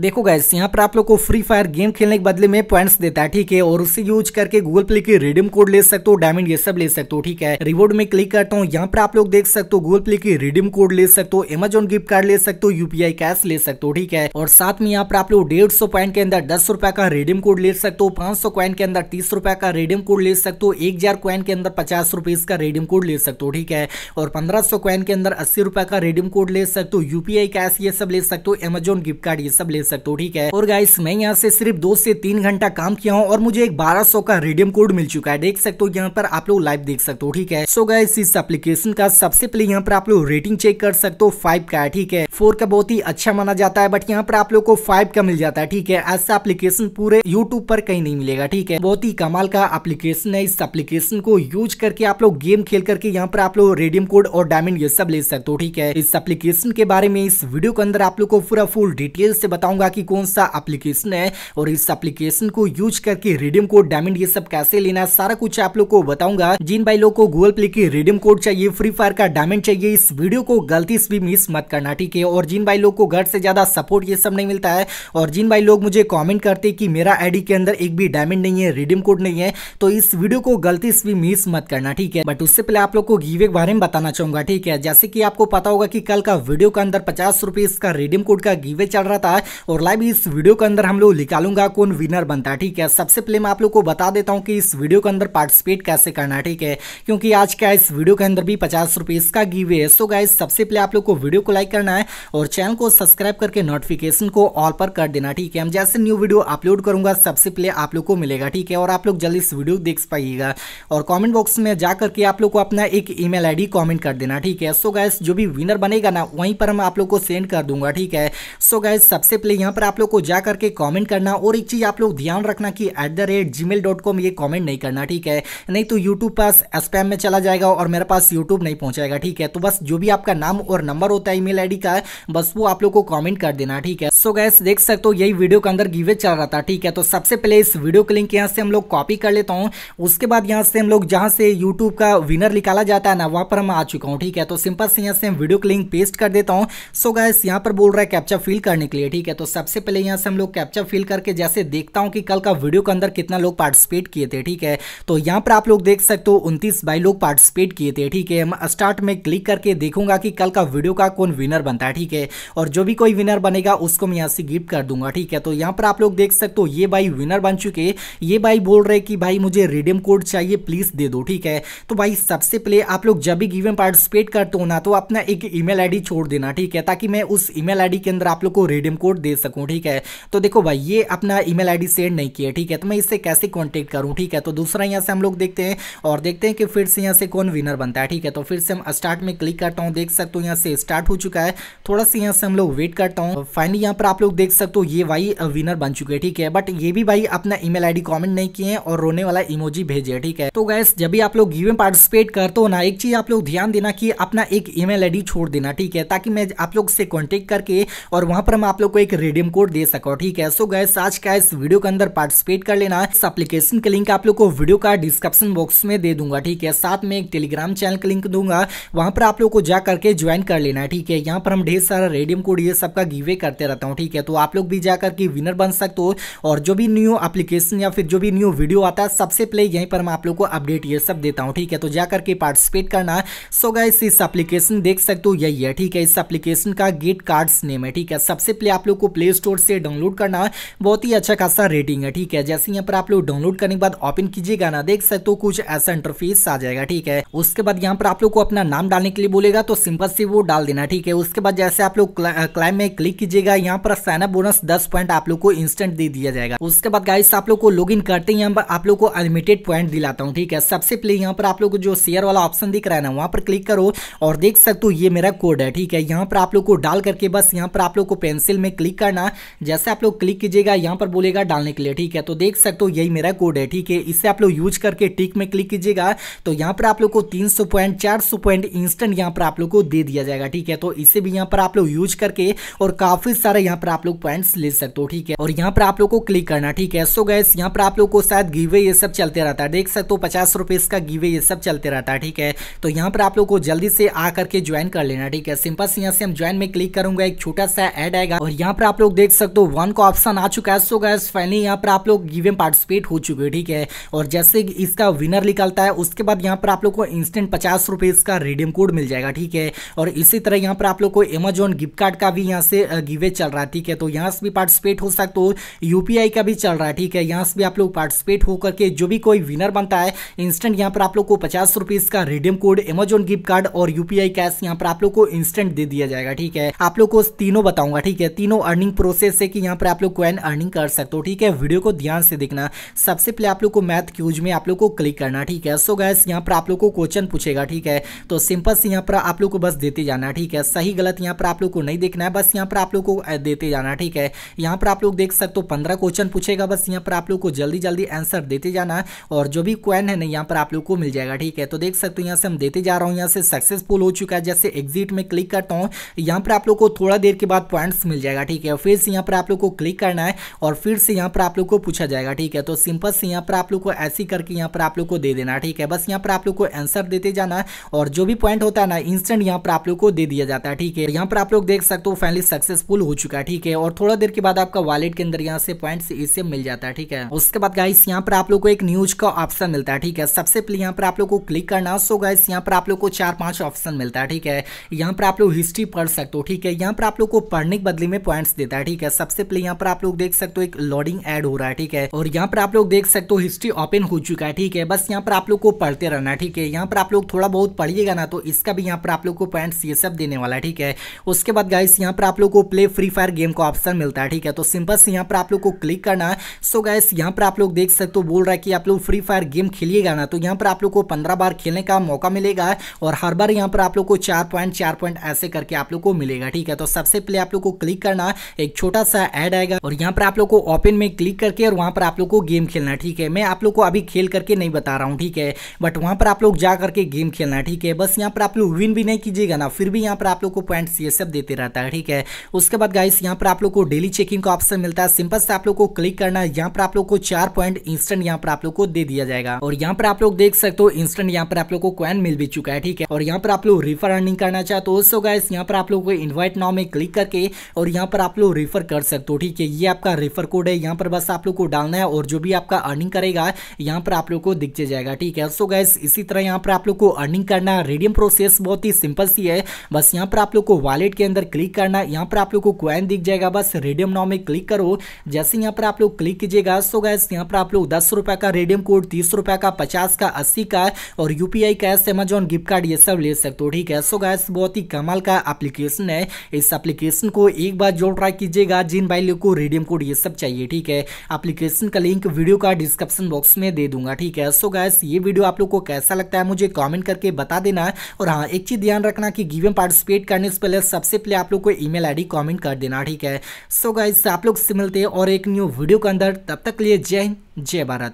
देखो गैस यहाँ पर आप लोग को फ्री फायर गेम खेलने के बदले में पॉइंट्स देता है ठीक है और उसे यूज करके गूगल प्ले की रिडीम कोड ले सकते हो डायमंड ये सब ले सकते हो ठीक है रिवॉर्ड में क्लिक करता हूँ यहाँ पर आप लोग देख सकते हो गूगल प्ले की रिडीम कोड ले सकते हो एमेजोन गिफ्ट कार्ड ले सकते हो यूपीआई कैश ले सकते हो ठीक है और साथ में यहाँ पर आप लोग डेढ़ सौ पॉइंट के अंदर दस का रिडीम कोड ले सकते हो पांच सौ के अंदर तीस रुपए का रिडीम कोड ले सकते हो एक हजार के अंदर पचास का रिडीम कोड ले सकते हो ठीक है और पंद्रह सौ के अंदर अस्सी का रिडीम कोड ले सकते हो यूपीआई कैश ये सब ले सकते हो एमेजोन गिफ्ट कार्ड ये सब ले सकते हो तो ठीक है और गाइस मैं यहाँ से सिर्फ दो से तीन घंटा काम किया हूँ और मुझे एक बारह का रेडियम कोड मिल चुका है देख सकते हो यहाँ पर आप लोग लाइव देख सकते हो ठीक है सो गाइस इस एप्लीकेशन का सबसे पहले यहाँ पर आप लोग रेटिंग चेक कर सकते हो फाइव का है ठीक है फोर का बहुत ही अच्छा माना जाता है बट यहाँ पर आप लोग को फाइव का मिल जाता है ठीक है ऐसा एप्लीकेशन पूरे यूट्यूब पर कहीं नहीं मिलेगा ठीक है बहुत ही कमाल का एप्लीकेशन है इस एप्लीकेशन को यूज करके आप लोग गेम खेल करके यहाँ पर आप लोग रेडियम कोड और डायमंड ये सब ले सकते हो ठीक है इस एप्लीकेशन के बारे में इस वीडियो के अंदर आप लोग को पूरा फुल डिटेल से बताऊँ बताऊंगा कि कौन सा एप्लीकेशन है और इस एप्लीकेशन को यूज करके रिडीम कोड डायमंड ये सब कैसे लेना सारा कुछ आप लोग को बताऊंगा जिन भाई लोग को गूगल प्ले की रिडीम कोड चाहिए फ्री फायर का डायमंड चाहिए इस वीडियो को गलती से भी मिस मत करना ठीक है और जिन भाई लोग को घर से ज्यादा सपोर्ट ये सब नहीं मिलता है और जिन भाई लोग मुझे कॉमेंट करते कि मेरा आईडी के अंदर एक भी डायमंड नहीं है रिडीम कोड नहीं है तो इस वीडियो को गलती से भी मिस मत करना ठीक है बट उससे पहले आप लोग को गीवे के बारे में बताना चाहूंगा ठीक है जैसे कि आपको पता होगा कि कल का वीडियो के अंदर पचास रुपए इसका रिडीम कोड का गीवे चल रहा था और लाइव इस वीडियो के अंदर हम लोग निकालूंगा कौन विनर बनता है ठीक है सबसे पहले मैं आप लोग को बता देता हूँ कि इस वीडियो के अंदर पार्टिसिपेट कैसे करना है ठीक है क्योंकि आज का इस वीडियो के अंदर भी पचास रुपए इसका गिव है सो गाइज सबसे पहले आप लोग को वीडियो को लाइक करना है और चैनल को सब्सक्राइब करके नोटिफिकेशन को ऑल पर कर देना ठीक है हम जैसे न्यू वीडियो अपलोड करूंगा सबसे पहले आप लोग को मिलेगा ठीक है और आप लोग जल्दी इस वीडियो देख पाइएगा और कमेंट बॉक्स में जा करके आप लोग को अपना एक ईमेल आईडी कमेंट कर देना ठीक है सो गैस जो भी विनर बनेगा ना वहीं पर हम आप लोग को सेंड कर दूंगा ठीक है सो गैस सबसे प्ले यहाँ पर आप लोग को जा करके कॉमेंट करना और एक चीज़ आप लोग ध्यान रखना कि at the rate Gmail dot com ये कॉमेंट नहीं करना ठीक है नहीं तो यूट्यूब पास स्पैम में चला जाएगा और मेरे पास यूट्यूब नहीं पहुँचाएगा ठीक है तो बस जो भी आपका नाम और नंबर होता है ई मेल का बस वो आप लोग को कॉमेंट कर देना ठीक है सो गैस देख सकते हो यही वीडियो के अंदर गिवे चल रहा था ठीक है तो सबसे पहले इस वीडियो के लिंक यहाँ से हम लोग कॉपी कर लेता हूँ उसके बाद यहाँ से हम लोग जहाँ से यूट्यूब का विनर निकाला जाता है ना वहाँ पर हम आ चुका हूँ ठीक है तो सिंपल से यहाँ से हम वीडियो के लिंक पेस्ट कर देता हूँ सो गैस यहाँ पर बोल रहा है कैप्चा फिल करने के लिए ठीक है है तो सबसे पहले यहाँ से हम लोग कैप्चर फिल करके जैसे देखता हूँ कि कल का वीडियो के अंदर कितना लोग पार्टिसिपेट किए थे ठीक है तो यहाँ पर आप लोग देख सकते हो उनतीस बाई लोग पार्टिसिपेट किए थे ठीक है हम स्टार्ट में क्लिक करके देखूंगा कि कल का वीडियो का कौन विनर बनता है ठीक है और जो भी कोई विनर बनेगा उसको मैं यहाँ से गिफ्ट कर दूंगा ठीक है तो यहाँ पर आप लोग देख सकते हो ये भाई विनर बन चुके ये भाई बोल रहे कि भाई मुझे रिडीम कोड चाहिए प्लीज दे दो ठीक है तो भाई सबसे पहले आप लोग जब भी गिव पार्टिसिपेट करते हो ना तो अपना एक ईमेल आईडी छोड़ देना ठीक है ताकि मैं उस ईमेल आईडी के अंदर आप लोग को रिडीम कोड दे सकूँ ठीक है तो देखो भाई ये अपना ई मेल सेंड नहीं किया ठीक है तो मैं इससे कैसे कॉन्टेक्ट करूँ ठीक है तो दूसरा यहाँ से हम लोग देखते हैं और देखते हैं कि फिर से यहाँ से कौन विनर बनता है ठीक है तो फिर से हम स्टार्ट में क्लिक करता हूँ देख सकते हो यहाँ से स्टार्ट हो चुका है थोड़ा सा यहाँ से हम लोग वेट करता हूँ फाइनली यहाँ पर आप लोग देख सकते हो ये भाई विनर बन चुके हैं ठीक है बट ये भी भाई अपना ई मेल कमेंट नहीं किए हैं और रोने वाला इमोजी भेजे ठीक है तो गैस जब भी आप लोग गिव में पार्टिसिपेट करते हो ना एक चीज आप लोग ध्यान देना कि अपना एक ईमेल आईडी छोड़ देना ठीक है ताकि मैं आप लोग से कॉन्टेक्ट करके और वहां पर मैं आप लोग को एक एक रिडीम कोड दे सको ठीक है सो गैस आज का इस वीडियो के अंदर पार्टिसिपेट कर लेना इस एप्लीकेशन का लिंक आप लोग को वीडियो का डिस्क्रिप्शन बॉक्स में दे दूंगा ठीक है साथ में एक टेलीग्राम चैनल का लिंक दूंगा वहां पर आप लोग को जा करके ज्वाइन कर लेना है ठीक है यहाँ पर हम ढेर सारा रेडियम कोड ये सबका गिवे करते रहता हूँ ठीक है तो आप लोग भी जाकर के विनर बन सकते हो और जो भी न्यू एप्लीकेशन या फिर जो भी न्यू वीडियो आता है सबसे पहले यहीं पर मैं आप लोग को अपडेट ये सब देता हूँ ठीक है तो जाकर के पार्टिसिपेट करना सो गैस इस एप्लीकेशन देख सकते हो यही है ठीक है इस एप्लीकेशन का गेट कार्ड्स नेम है ठीक है सबसे पहले आप लोग को प्ले स्टोर से डाउनलोड करना बहुत ही अच्छा खासा रेटिंग है ठीक है जैसे यहाँ पर आप लोग डाउनलोड करने के बाद ओपन कीजिएगा ना देख सकते हो कुछ ऐसा इंटरफेस आ जाएगा ठीक है उसके बाद यहाँ पर आप लोग को अपना नाम डालने के लिए बोलेगा तो सिंपल से वो डाल देना ठीक है उसके बाद जैसे आप लोग क्लाइम में क्लिक कीजिएगा यहाँ पर साइनअप बोनस दस पॉइंट आप लोग को इंस्टेंट दे दिया जाएगा उसके बाद गाइस आप लोग को लॉग इन करते ही यहाँ पर आप लोग को अनलिमिटेड पॉइंट दिलाता हूँ ठीक है सबसे पहले यहाँ पर आप लोग जो शेयर वाला ऑप्शन दिख रहा है ना वहाँ पर क्लिक करो और देख सकते हो ये मेरा कोड है ठीक है यहाँ पर आप लोग को डाल करके बस यहाँ पर आप लोग को पेंसिल में क्लिक क्लिक करना जैसे आप लोग क्लिक कीजिएगा यहाँ पर बोलेगा डालने के लिए ठीक है तो देख सकते हो यही मेरा कोड है ठीक है इससे आप लोग यूज करके टिक में क्लिक कीजिएगा तो यहाँ पर आप लोग को तीन पॉइंट चार पॉइंट इंस्टेंट यहाँ पर आप लोग को दे दिया जाएगा ठीक है तो इसे भी यहाँ पर आप लोग यूज करके और काफी सारे यहाँ पर आप लोग पॉइंट्स ले सकते हो ठीक है और यहाँ पर आप लोग को क्लिक करना ठीक है सो गैस यहाँ पर आप लोग को शायद गिवे ये सब चलते रहता है देख सकते हो पचास रुपए इसका गिवे ये सब चलते रहता है ठीक है तो यहाँ पर आप लोग को जल्दी से आकर के ज्वाइन कर लेना ठीक है सिंपल से यहाँ से हम ज्वाइन में क्लिक करूंगा एक छोटा सा एड आएगा और यहाँ पर पर आप लोग देख सकते हो वन का ऑप्शन आ चुका है सो गैस फाइनली यहाँ पर आप लोग गिव में पार्टिसिपेट हो चुके हैं ठीक है और जैसे इसका विनर निकलता है उसके बाद यहाँ पर आप लोग को इंस्टेंट पचास रुपीज़ का रिडीम कोड मिल जाएगा ठीक है और इसी तरह यहाँ पर आप लोग को अमेजोन गिफ्ट कार्ड का भी यहाँ से गिवे चल रहा है ठीक है तो यहाँ से भी पार्टिसिपेट हो सकते हो तो यूपीआई का भी चल रहा है ठीक है यहाँ से भी आप लोग पार्टिसिपेट होकर के जो भी कोई विनर बनता है इंस्टेंट यहाँ पर आप लोग को पचास रुपीज़ का redeem code Amazon gift card और यूपीआई कैश यहाँ पर आप लोग को इंस्टेंट दे दिया जाएगा ठीक है आप लोग को तीनों बताऊंगा ठीक है तीनों अर्निंग प्रोसेस है कि यहाँ पर आप लोग क्वेन अर्निंग कर सकते हो ठीक है वीडियो को ध्यान से देखना सबसे पहले आप लोग को मैथ क्यूज में आप लोग को क्लिक करना ठीक है सो गैस यहाँ पर आप लोग को क्वेश्चन पूछेगा ठीक है तो सिंपल से यहाँ पर आप लोग को बस देते जाना ठीक है सही गलत यहाँ पर आप लोग को नहीं देखना है बस यहाँ पर आप लोग को देते जाना ठीक है यहाँ पर आप लोग देख सकते हो पंद्रह क्वेश्चन पूछेगा बस यहाँ पर आप लोग को जल्दी जल्दी आंसर देते जाना और जो भी क्वेन है ना यहाँ पर आप लोग को मिल जाएगा ठीक है तो देख सकते हो यहाँ से हम देते जा रहा हूँ यहाँ से सक्सेसफुल हो चुका है जैसे एग्जिट में क्लिक करता हूँ यहाँ पर आप लोग को थोड़ा देर के बाद पॉइंट्स मिल जाएगा ठीक ठीक है फिर से यहाँ पर आप लोग को क्लिक करना है और फिर से यहाँ पर आप लोग को पूछा जाएगा ठीक है तो सिंपल से यहाँ पर आप लोग को ऐसी करके यहाँ पर आप लोग को दे देना ठीक है बस यहाँ पर आप लोग को आंसर देते जाना है और जो भी पॉइंट होता है ना इंस्टेंट यहाँ पर आप लोग को दे दिया जाता है ठीक है यहाँ पर आप लोग देख सकते हो फाइनली सक्सेसफुल हो चुका है ठीक है और थोड़ा देर के बाद आपका वॉलेट के अंदर यहाँ से पॉइंट इससे मिल जाता है ठीक है उसके बाद गाइस यहाँ पर आप लोग को एक न्यूज का ऑप्शन मिलता है ठीक है सबसे पहले यहाँ पर आप लोग को क्लिक करना सो गाइस यहाँ पर आप लोग को चार पांच ऑप्शन मिलता है ठीक है यहाँ पर आप लोग हिस्ट्री पढ़ सकते हो ठीक है यहाँ पर आप लोग को पढ़ने के बदले में पॉइंट कमेंट्स देता है ठीक है सबसे पहले यहाँ पर आप लोग देख सकते हो एक लोडिंग एड हो रहा है ठीक है और यहाँ पर आप लोग देख सकते हो हिस्ट्री ओपन हो चुका है ठीक है बस यहाँ पर आप लोग को पढ़ते रहना है ठीक है यहाँ पर आप लोग थोड़ा बहुत पढ़िएगा ना तो इसका भी यहाँ पर आप लोग को पॉइंट ये सब देने वाला है ठीक है उसके बाद गाइस यहाँ पर आप लोग को प्ले फ्री फायर गेम का ऑप्शन मिलता है ठीक है तो सिंपल से यहाँ पर आप लोग को क्लिक करना है सो गाइस यहाँ पर आप लोग देख सकते हो बोल रहा है कि आप लोग फ्री फायर गेम खेलिएगा ना तो यहाँ पर आप लोग को पंद्रह बार खेलने का मौका मिलेगा और हर बार यहाँ पर आप लोग को चार पॉइंट चार पॉइंट ऐसे करके आप लोग को मिलेगा ठीक है तो सबसे पहले आप लोग को क्लिक करना एक छोटा सा एड आएगा और यहाँ पर आप लोग को ओपन में क्लिक करके और वहाँ पर आप लोग को गेम खेलना है ठीक है मैं आप लोग को अभी खेल करके नहीं बता रहा हूँ ठीक है बट वहाँ पर आप लोग जा करके गेम खेलना है ठीक है बस यहाँ पर आप लोग विन भी नहीं कीजिएगा ना फिर भी यहाँ पर आप लोग को पॉइंट सी देते रहता है ठीक है उसके बाद गाइस यहाँ पर आप लोग को डेली चेकिंग का ऑप्शन मिलता है सिंपल से आप लोग को क्लिक करना है यहाँ पर आप लोग को चार पॉइंट इंस्टेंट यहाँ पर आप लोग को दे दिया जाएगा और यहाँ पर आप लोग देख सकते हो इंस्टेंट यहाँ पर आप लोग को क्वेंट मिल भी चुका है ठीक है और यहाँ पर आप लोग रिफर अर्निंग करना चाहते हो सो गाइस यहाँ पर आप लोग को इन्वाइट नाउ में क्लिक करके और यहाँ पर आप लोग रेफर कर सकते हो ठीक है ये आपका रेफर कोड है यहाँ पर बस आप लोग को डालना है और जो भी आपका अर्निंग करेगा यहाँ पर आप लोग को दिख जाएगा ठीक है सो गैस इसी तरह यहाँ पर आप लोग को अर्निंग करना है रेडियम प्रोसेस बहुत ही सिंपल सी है बस यहाँ पर आप लोग को वॉलेट के अंदर क्लिक करना यहाँ पर आप लोग को क्वैन दिख जाएगा बस रेडियम नाव में क्लिक करो जैसे यहाँ पर आप लोग क्लिक कीजिएगा सो गैस यहाँ पर आप लोग दस का रेडियम कोड तीस का पचास का अस्सी का और UPI cash Amazon gift card ये सब ले सकते हो ठीक है सो गैस बहुत ही कमाल का एप्लीकेशन है इस एप्लीकेशन को एक बार जो जरूर ट्राई कीजिएगा जिन भाई लोग को रेडियम कोड ये सब चाहिए ठीक है एप्लीकेशन का लिंक वीडियो का डिस्क्रिप्शन बॉक्स में दे दूंगा ठीक है सो गैस ये वीडियो आप लोग को कैसा लगता है मुझे कॉमेंट करके बता देना और हाँ एक चीज़ ध्यान रखना कि गिव पार्टिसिपेट करने से पहले सबसे पहले आप लोग को ई आईडी कमेंट कर देना ठीक है सो गाइस आप लोग से मिलते हैं और एक न्यू वीडियो के अंदर तब तक लिए जय हिंद जय भारत